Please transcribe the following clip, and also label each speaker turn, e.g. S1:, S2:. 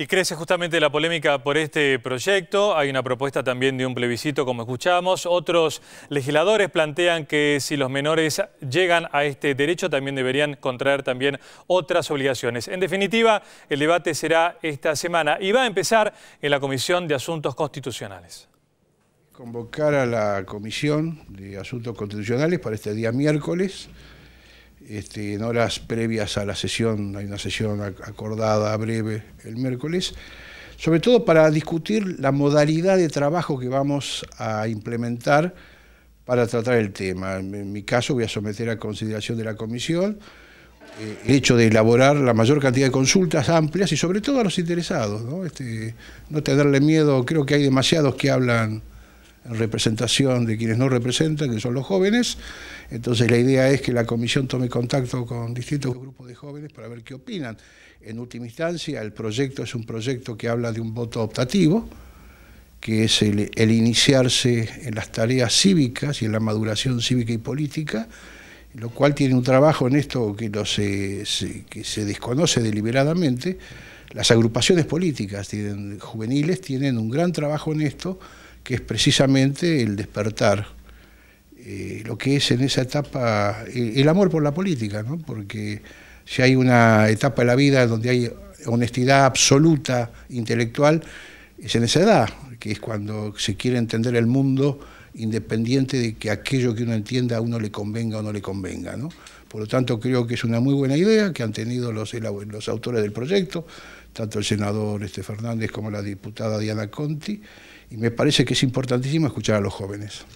S1: Y crece justamente la polémica por este proyecto. Hay una propuesta también de un plebiscito, como escuchamos. Otros legisladores plantean que si los menores llegan a este derecho, también deberían contraer también otras obligaciones. En definitiva, el debate será esta semana y va a empezar en la Comisión de Asuntos Constitucionales.
S2: Convocar a la Comisión de Asuntos Constitucionales para este día miércoles este, en horas previas a la sesión, hay una sesión acordada, a breve, el miércoles, sobre todo para discutir la modalidad de trabajo que vamos a implementar para tratar el tema. En mi caso voy a someter a consideración de la comisión eh, el hecho de elaborar la mayor cantidad de consultas amplias y sobre todo a los interesados, no, este, no tenerle miedo, creo que hay demasiados que hablan representación de quienes no representan, que son los jóvenes. Entonces la idea es que la comisión tome contacto con distintos grupos de jóvenes para ver qué opinan. En última instancia, el proyecto es un proyecto que habla de un voto optativo, que es el, iniciarse en las tareas cívicas y en la maduración cívica y política, lo cual tiene un trabajo en esto que, se, desconoce deliberadamente. Las agrupaciones políticas juveniles tienen un gran trabajo en esto, que es precisamente el despertar eh, lo que es en esa etapa eh, el, amor por la política, ¿no? porque si hay una etapa de la vida donde hay honestidad absoluta intelectual, es en esa edad, que es cuando se quiere entender el mundo independiente de que aquello que uno entienda a uno le convenga o no le convenga. ¿no? Por lo tanto, creo que es una muy buena idea que han tenido los, los autores del proyecto, tanto el senador este Fernández como la diputada Diana Conti, y me parece que es importantísimo escuchar a los jóvenes.